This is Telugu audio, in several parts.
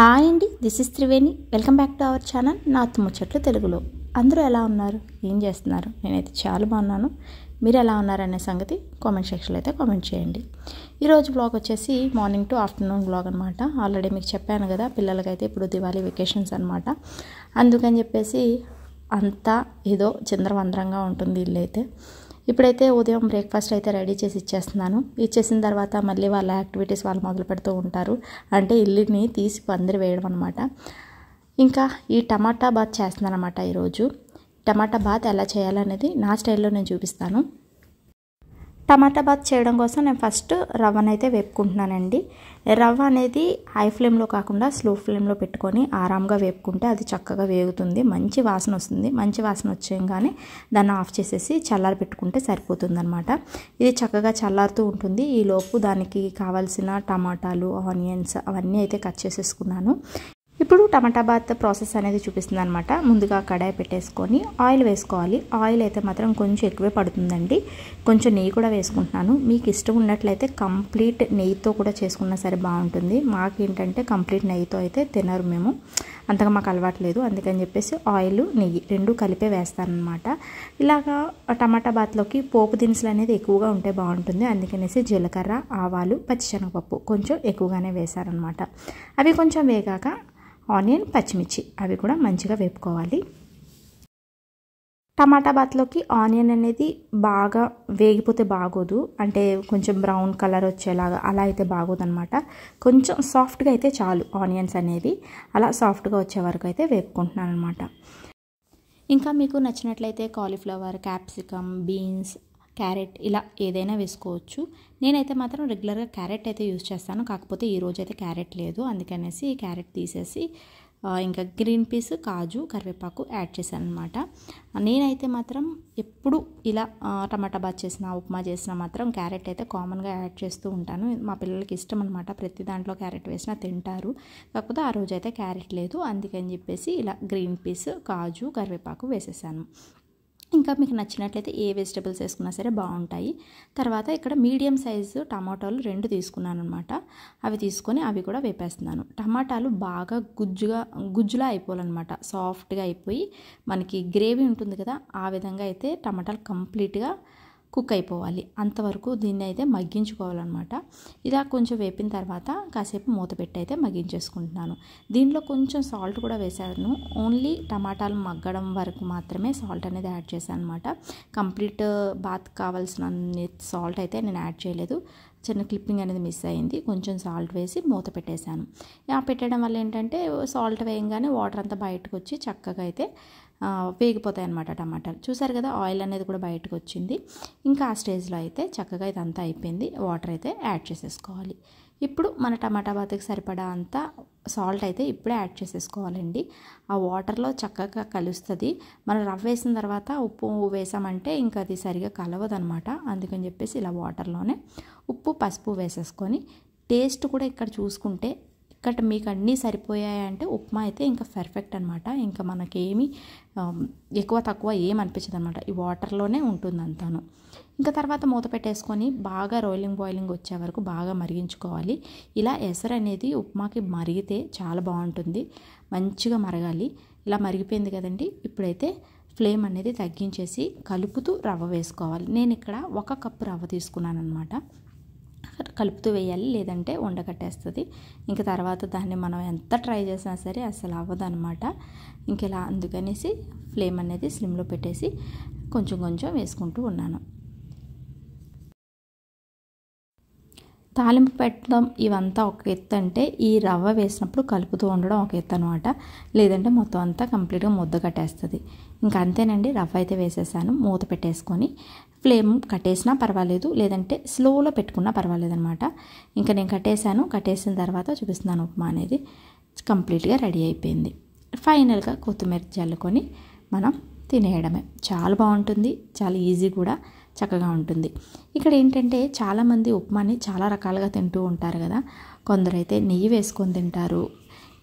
హాయ్ అండి this is Triveni welcome back to our channel నా ముచ్చట్లు తెలుగులో అందరూ ఎలా ఉన్నారు ఏం చేస్తున్నారు నేనైతే చాలా బాగున్నాను మీరు ఎలా ఉన్నారనే సంగతి కామెంట్ సెక్షన్లో అయితే కామెంట్ చేయండి ఈరోజు బ్లాగ్ వచ్చేసి మార్నింగ్ టు ఆఫ్టర్నూన్ బ్లాగ్ అనమాట ఆల్రెడీ మీకు చెప్పాను కదా పిల్లలకైతే ఇప్పుడు దివాళీ వెకేషన్స్ అనమాట అందుకని చెప్పేసి అంతా ఏదో చంద్రవంద్రంగా ఉంటుంది ఇల్లు అయితే ఇప్పుడైతే ఉదయం బ్రేక్ఫాస్ట్ అయితే రెడీ చేసి ఇచ్చేస్తున్నాను ఇచ్చేసిన తర్వాత మళ్ళీ వాళ్ళ యాక్టివిటీస్ వాళ్ళు మొదలు పెడుతూ ఉంటారు అంటే ఇల్లుని తీసి పందిరి వేయడం అనమాట ఇంకా ఈ టమాటా బాత్ చేస్తున్నాను అనమాట ఈరోజు టమాటా బాత్ ఎలా చేయాలనేది నా స్టైల్లో నేను చూపిస్తాను టమాటా బాత్ చేయడం కోసం నేను ఫస్ట్ రవ్వనైతే వేపుకుంటున్నానండి రవ్వ అనేది హై ఫ్లేమ్లో కాకుండా స్లో ఫ్లేమ్లో పెట్టుకొని ఆరామ్గా వేపుకుంటే అది చక్కగా వేగుతుంది మంచి వాసన వస్తుంది మంచి వాసన వచ్చేయంగానే దాన్ని ఆఫ్ చేసేసి చల్లారి పెట్టుకుంటే సరిపోతుందనమాట ఇది చక్కగా చల్లారుతూ ఉంటుంది ఈలోపు దానికి కావాల్సిన టమాటాలు ఆనియన్స్ అవన్నీ అయితే కట్ చేసేసుకున్నాను ఇప్పుడు టమాటా బాత్ ప్రాసెస్ అనేది చూపిస్తుంది అనమాట ముందుగా కడాయి పెట్టేసుకొని ఆయిల్ వేసుకోవాలి ఆయిల్ అయితే మాత్రం కొంచెం ఎక్కువే పడుతుందండి కొంచెం నెయ్యి కూడా వేసుకుంటున్నాను మీకు ఇష్టం ఉన్నట్లయితే కంప్లీట్ నెయ్యితో కూడా చేసుకున్నా సరే బాగుంటుంది మాకేంటంటే కంప్లీట్ నెయ్యితో అయితే తినరు మేము అంతగా మాకు అలవాట్లేదు అందుకని చెప్పేసి ఆయిల్ నెయ్యి రెండు కలిపే వేస్తానమాట ఇలాగా టమాటా బాత్లోకి పోపు దినుసులు అనేది ఎక్కువగా ఉంటే బాగుంటుంది అందుకనేసి జీలకర్ర ఆవాలు పచ్చిశనగపప్పు కొంచెం ఎక్కువగానే వేశారనమాట అవి కొంచెం వేగాక ఆనియన్ పచ్చిమిర్చి అవి కూడా మంచిగా వేపుకోవాలి టమాటా బాత్లోకి ఆనియన్ అనేది బాగా వేగిపోతే బాగోదు అంటే కొంచెం బ్రౌన్ కలర్ వచ్చేలాగా అలా అయితే బాగోదు అనమాట కొంచెం సాఫ్ట్గా అయితే చాలు ఆనియన్స్ అనేవి అలా సాఫ్ట్గా వచ్చే వరకు అయితే వేపుకుంటున్నాను అనమాట ఇంకా మీకు నచ్చినట్లయితే కాలీఫ్లవర్ క్యాప్సికమ్ బీన్స్ క్యారెట్ ఇలా ఏదైనా వేసుకోవచ్చు నేనైతే మాత్రం రెగ్యులర్గా క్యారెట్ అయితే యూజ్ చేస్తాను కాకపోతే ఈ అయితే క్యారెట్ లేదు అందుకనేసి క్యారెట్ తీసేసి ఇంకా గ్రీన్ పీస్ కాజు కరివేపాకు యాడ్ చేశాను అనమాట నేనైతే మాత్రం ఎప్పుడు ఇలా టమాటా బాత్ చేసిన ఉప్మా చేసినా మాత్రం క్యారెట్ అయితే కామన్గా యాడ్ చేస్తూ ఉంటాను మా పిల్లలకి ఇష్టం అనమాట ప్రతి దాంట్లో క్యారెట్ వేసినా తింటారు కాకపోతే ఆ రోజు అయితే క్యారెట్ లేదు అందుకని చెప్పేసి ఇలా గ్రీన్ పీస్ కాజు కరివేపాకు వేసేసాను ఇంకా మీకు నచ్చినట్లయితే ఏ వెజిటబుల్స్ వేసుకున్నా సరే బాగుంటాయి తర్వాత ఇక్కడ మీడియం సైజు టమాటాలు రెండు తీసుకున్నాను అనమాట అవి తీసుకొని అవి కూడా వేపేస్తున్నాను టమాటాలు బాగా గుజ్జుగా గుజ్జులా అయిపోవాలన్నమాట సాఫ్ట్గా అయిపోయి మనకి గ్రేవీ ఉంటుంది కదా ఆ విధంగా అయితే టమాటాలు కంప్లీట్గా కుక్ అయిపోవాలి అంతవరకు దీన్ని అయితే మగ్గించుకోవాలన్నమాట ఇలా కొంచెం వేపిన తర్వాత కాసేపు మూత పెట్టి అయితే మగ్గించేసుకుంటున్నాను దీంట్లో కొంచెం సాల్ట్ కూడా వేశాను ఓన్లీ టమాటాలు మగ్గడం వరకు మాత్రమే సాల్ట్ అనేది యాడ్ చేశాను అనమాట కంప్లీట్ బాత్ కావాల్సిన సాల్ట్ అయితే నేను యాడ్ చేయలేదు చిన్న క్లిప్పింగ్ అనేది మిస్ అయింది కొంచెం సాల్ట్ వేసి మూత పెట్టేశాను పెట్టడం వల్ల ఏంటంటే సాల్ట్ వేయంగానే వాటర్ అంతా బయటకు వచ్చి చక్కగా అయితే వేగిపోతాయి అనమాట టమాటాలు చూసారు కదా ఆయిల్ అనేది కూడా బయటకు వచ్చింది ఇంకా ఆ స్టేజ్లో అయితే చక్కగా ఇదంతా అయిపోయింది వాటర్ అయితే యాడ్ చేసేసుకోవాలి ఇప్పుడు మన టమాటా బాతకి సరిపడా అంతా సాల్ట్ అయితే ఇప్పుడే యాడ్ చేసేసుకోవాలండి ఆ వాటర్లో చక్కగా కలుస్తుంది మనం రవ్వ వేసిన తర్వాత ఉప్పు వేసామంటే ఇంకా అది సరిగా కలవదనమాట అందుకని చెప్పేసి ఇలా వాటర్లోనే ఉప్పు పసుపు వేసేసుకొని టేస్ట్ కూడా ఇక్కడ చూసుకుంటే బట్ మీకు అన్నీ సరిపోయాయి అంటే ఉప్మా అయితే ఇంకా పర్ఫెక్ట్ అనమాట ఇంకా మనకేమి ఎక్కువ తక్కువ ఏమనిపించదు అనమాట ఈ వాటర్లోనే ఉంటుంది అంతాను ఇంకా తర్వాత మూత పెట్టేసుకొని బాగా రోలింగ్ బాయిలింగ్ వచ్చే వరకు బాగా మరిగించుకోవాలి ఇలా ఎసరు అనేది ఉప్మాకి మరిగితే చాలా బాగుంటుంది మంచిగా మరగాలి ఇలా మరిగిపోయింది కదండి ఇప్పుడైతే ఫ్లేమ్ అనేది తగ్గించేసి కలుపుతూ రవ్వ వేసుకోవాలి నేను ఇక్కడ ఒక కప్పు రవ్వ తీసుకున్నాను అనమాట కలుపుతూ వేయాలి లేదంటే ఉండకట్టేస్తుంది ఇంకా తర్వాత దాన్ని మనం ఎంత ట్రై చేసినా సరే అసలు అనమాట ఇంకెలా అందుకనేసి ఫ్లేమ్ అనేది స్లిమ్లో పెట్టేసి కొంచెం కొంచెం వేసుకుంటూ ఉన్నాను తాలింపు పెట్టడం ఇవంతా ఒక ఎత్తు అంటే ఈ రవ్వ వేసినప్పుడు కలుపుతూ ఉండడం ఒక ఎత్తు అనమాట లేదంటే మొత్తం అంతా కంప్లీట్గా ముద్ద కట్టేస్తుంది ఇంకా అంతేనండి రవ్వ అయితే వేసేసాను మూత పెట్టేసుకొని ఫ్లేమ్ కట్టేసినా పర్వాలేదు లేదంటే స్లోలో పెట్టుకున్నా పర్వాలేదు అనమాట ఇంకా నేను కట్టేశాను కట్టేసిన తర్వాత చూపిస్తున్నాను ఉప్మా అనేది కంప్లీట్గా రెడీ అయిపోయింది ఫైనల్గా కొత్తిమీర చల్లుకొని మనం తినేయడమే చాలా బాగుంటుంది చాలా ఈజీ కూడా చక్కగా ఉంటుంది ఇక్కడ ఏంటంటే చాలామంది ఉప్మాని చాలా రకాలుగా తింటూ ఉంటారు కదా కొందరైతే నెయ్యి వేసుకొని తింటారు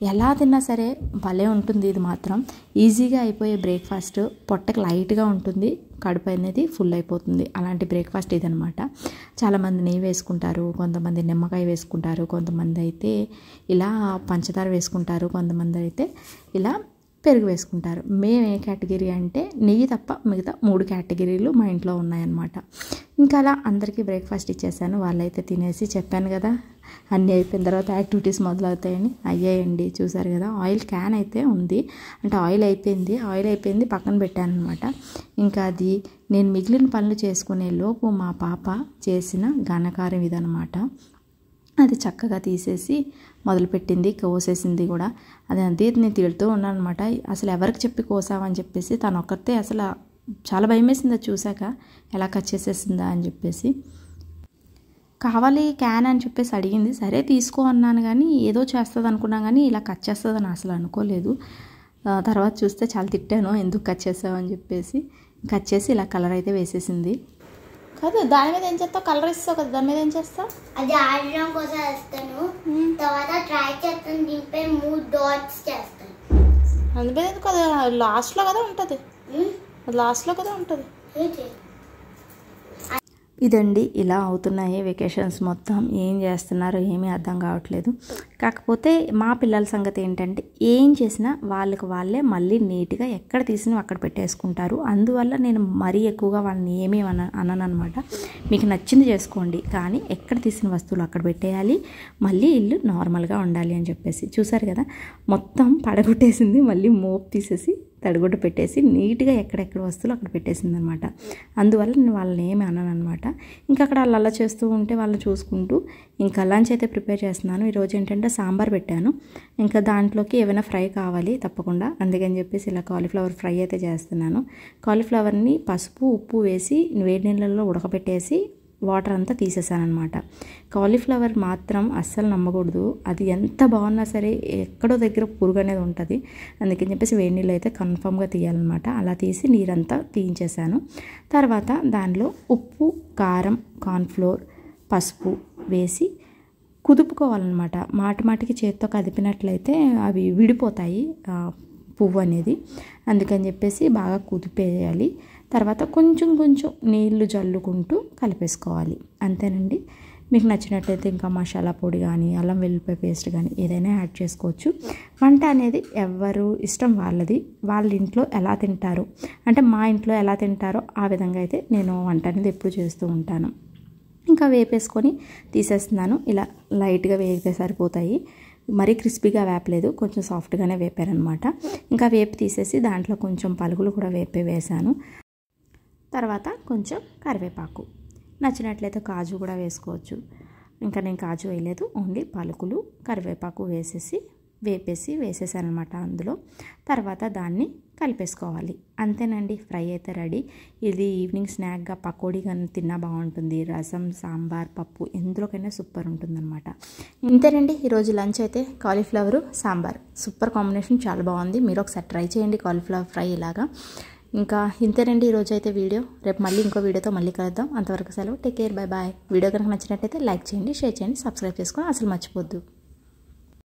ఎలా తిన్నా సరే భలే ఉంటుంది ఇది మాత్రం ఈజీగా అయిపోయే బ్రేక్ఫాస్ట్ పొట్టకి లైట్గా ఉంటుంది కడుపు అనేది ఫుల్ అయిపోతుంది అలాంటి బ్రేక్ఫాస్ట్ ఇదనమాట చాలామంది నెయ్యి వేసుకుంటారు కొంతమంది నిమ్మకాయ వేసుకుంటారు కొంతమంది అయితే ఇలా పంచదార వేసుకుంటారు కొంతమంది అయితే ఇలా పెరుగు వేసుకుంటారు మేము ఏ కేటగిరీ అంటే నెయ్యి తప్ప మిగతా మూడు కేటగిరీలు మా ఇంట్లో ఉన్నాయన్నమాట ఇంకా అలా అందరికీ బ్రేక్ఫాస్ట్ ఇచ్చేసాను వాళ్ళైతే తినేసి చెప్పాను కదా అన్నీ అయిపోయిన తర్వాత యాక్టివిటీస్ మొదలవుతాయని అయ్యాయండి చూసారు కదా ఆయిల్ క్యాన్ అయితే ఉంది అంటే ఆయిల్ అయిపోయింది ఆయిల్ అయిపోయింది పక్కన పెట్టాను అనమాట ఇంకా అది నేను మిగిలిన పనులు చేసుకునే లోపు మా పాప చేసిన ఘనకారం ఇదనమాట అది చక్కగా తీసేసి మొదలుపెట్టింది కోసేసింది కూడా అది అది నేను తిడుతూ ఉన్నాను అనమాట అసలు ఎవరికి చెప్పి కోసావని చెప్పేసి తను ఒక్కతే అసలు చాలా భయం వేసిందా చూశాక ఎలా కట్ చేసేసిందా అని చెప్పేసి కావాలి క్యాన్ అని చెప్పేసి అడిగింది సరే తీసుకో అన్నాను కానీ ఏదో చేస్తుంది అనుకున్నాను కానీ ఇలా కట్ చేస్తుందని అసలు అనుకోలేదు తర్వాత చూస్తే చాలా తిట్టాను ఎందుకు కట్ చేసావు అని చెప్పేసి కట్ చేసి ఇలా కలర్ అయితే వేసేసింది కాదు దాని మీద ఏం చేస్తావు కలర్ ఇస్తావు కదా దాని మీద ఏం చేస్తావు అది ఆడడం కోసం వేస్తాను తర్వాత ట్రై చేస్తాను దీనిపై మూడు డాట్స్ చేస్తాను అందుకే కదా లాస్ట్లో కదా ఉంటుంది లాస్ట్లో కదా ఉంటుంది ఇదండి ఇలా అవుతున్నాయి వెకేషన్స్ మొత్తం ఏం చేస్తున్నారో ఏమీ అర్థం కావట్లేదు కాకపోతే మా పిల్లల సంగతి ఏంటంటే ఏం చేసినా వాళ్ళకి వాళ్ళే మళ్ళీ నీట్గా ఎక్కడ తీసినా అక్కడ పెట్టేసుకుంటారు అందువల్ల నేను మరీ ఎక్కువగా వాళ్ళని ఏమీ అన అననమాట మీకు నచ్చింది చేసుకోండి కానీ ఎక్కడ తీసిన వస్తువులు అక్కడ పెట్టేయాలి మళ్ళీ ఇల్లు నార్మల్గా ఉండాలి అని చెప్పేసి చూసారు కదా మొత్తం పడగొట్టేసింది మళ్ళీ మోప్ తీసేసి తడిగుడ్డ పెట్టేసి నీట్గా ఎక్కడెక్కడ వస్తువులు అక్కడ పెట్టేసిందనమాట అందువల్ల నేను వాళ్ళని ఏమి అనమాట ఇంకా అక్కడ వాళ్ళు అలా చేస్తూ ఉంటే వాళ్ళని చూసుకుంటూ ఇంకా లంచ్ అయితే ప్రిపేర్ చేస్తున్నాను ఈరోజు ఏంటంటే సాంబార్ పెట్టాను ఇంకా దాంట్లోకి ఏమైనా ఫ్రై కావాలి తప్పకుండా అందుకని చెప్పేసి ఇలా కాలీఫ్లవర్ ఫ్రై అయితే చేస్తున్నాను కాలీఫ్లవర్ని పసుపు ఉప్పు వేసి వేడి నీళ్ళల్లో ఉడకబెట్టేసి వాటర్ అంతా తీసేసానమాట కాలీఫ్లవర్ మాత్రం అస్సలు నమ్మకూడదు అది ఎంత బాగున్నా సరే ఎక్కడో దగ్గర పురుగు అనేది ఉంటుంది అందుకని చెప్పేసి వేడి నీళ్ళు అయితే కన్ఫామ్గా తీయాలన్నమాట అలా తీసి నీరంతా తీయించేశాను తర్వాత దానిలో ఉప్పు కారం కార్న్ఫ్లోర్ పసుపు వేసి కుదుపుకోవాలన్నమాట మాటి మాటికి చేత్తో కదిపినట్లయితే అవి విడిపోతాయి పువ్వు అనేది అందుకని చెప్పేసి బాగా కుదిపేయాలి తర్వాత కొంచెం కొంచెం నీళ్లు జల్లుకుంటూ కలిపేసుకోవాలి అంతేనండి మీకు నచ్చినట్లయితే ఇంకా మసాలా పొడి కానీ అల్లం వెల్లిపాయ పేస్ట్ కానీ ఏదైనా యాడ్ చేసుకోవచ్చు వంట అనేది ఎవరు ఇష్టం వాళ్ళది వాళ్ళ ఇంట్లో ఎలా తింటారు అంటే మా ఇంట్లో ఎలా తింటారో ఆ విధంగా అయితే నేను వంట అనేది ఎప్పుడు చేస్తూ ఉంటాను ఇంకా వేపేసుకొని తీసేస్తున్నాను ఇలా లైట్గా వేపితే సరిపోతాయి మరీ క్రిస్పీగా వేపలేదు కొంచెం సాఫ్ట్గానే వేపారనమాట ఇంకా వేపు తీసేసి దాంట్లో కొంచెం పలుగులు కూడా వేపే వేశాను తర్వాత కొంచెం కరివేపాకు నచ్చినట్లయితే కాజు కూడా వేసుకోవచ్చు ఇంకా నేను కాజు వేయలేదు ఓన్లీ పలుకులు కరివేపాకు వేసేసి వేపేసి వేసేసానమాట అందులో తర్వాత దాన్ని కలిపేసుకోవాలి అంతేనండి ఫ్రై అయితే రెడీ ఇది ఈవినింగ్ స్నాక్గా పకోడీ కానీ తిన్నా బాగుంటుంది రసం సాంబార్ పప్పు ఎందులోకైనా సూపర్ ఉంటుందన్నమాట ఇంతేనండి ఈరోజు లంచ్ అయితే కాలీఫ్లవరు సాంబార్ సూపర్ కాంబినేషన్ చాలా బాగుంది మీరు ఒకసారి ట్రై చేయండి కాలీఫ్లవర్ ఫ్రై ఇలాగా ఇంకా ఇంతేనండి ఈరోజు అయితే వీడియో రేపు మళ్ళీ ఇంకో వీడియోతో మళ్ళీ కలుద్దాం అంతవరకు సెలవు take care bye bye video కనుక నచ్చినట్టయితే లైక్ చేయండి షేర్ చేయండి సబ్స్క్రైబ్ చేసుకొని అసలు మర్చిపోద్దు